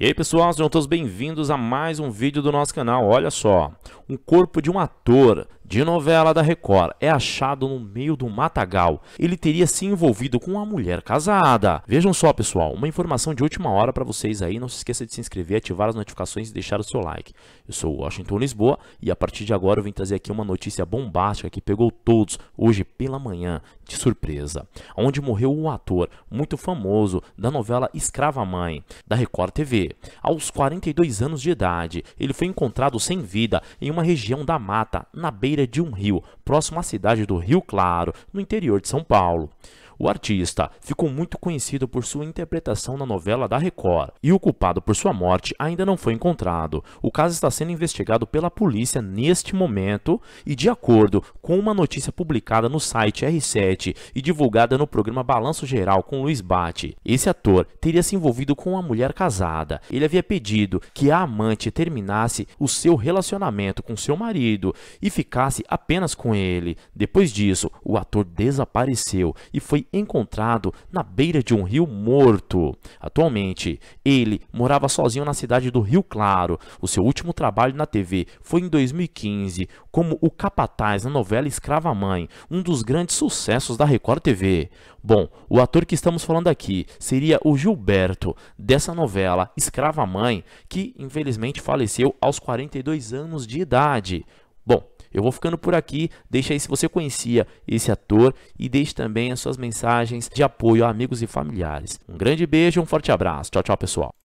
E aí pessoal, sejam todos bem-vindos a mais um vídeo do nosso canal. Olha só, um corpo de um ator de novela da Record é achado no meio do matagal. Ele teria se envolvido com uma mulher casada. Vejam só pessoal, uma informação de última hora para vocês aí. Não se esqueça de se inscrever, ativar as notificações e deixar o seu like. Eu sou o Washington Lisboa e a partir de agora eu vim trazer aqui uma notícia bombástica que pegou todos hoje pela manhã, de surpresa. Onde morreu um ator muito famoso da novela Escrava Mãe, da Record TV. Aos 42 anos de idade, ele foi encontrado sem vida em uma região da mata, na beira de um rio, próximo à cidade do Rio Claro, no interior de São Paulo. O artista ficou muito conhecido por sua interpretação na novela da Record e o culpado por sua morte ainda não foi encontrado. O caso está sendo investigado pela polícia neste momento e, de acordo com uma notícia publicada no site R7 e divulgada no programa Balanço Geral com Luiz Bate, esse ator teria se envolvido com uma mulher casada. Ele havia pedido que a amante terminasse o seu relacionamento com seu marido e ficasse apenas com ele. Depois disso, o ator desapareceu e foi encontrado na beira de um rio morto. Atualmente, ele morava sozinho na cidade do Rio Claro. O seu último trabalho na TV foi em 2015, como o capataz na novela Escrava Mãe, um dos grandes sucessos da Record TV. Bom, o ator que estamos falando aqui seria o Gilberto, dessa novela Escrava Mãe, que infelizmente faleceu aos 42 anos de idade. Bom, eu vou ficando por aqui. Deixa aí se você conhecia esse ator e deixe também as suas mensagens de apoio a amigos e familiares. Um grande beijo, um forte abraço. Tchau, tchau, pessoal.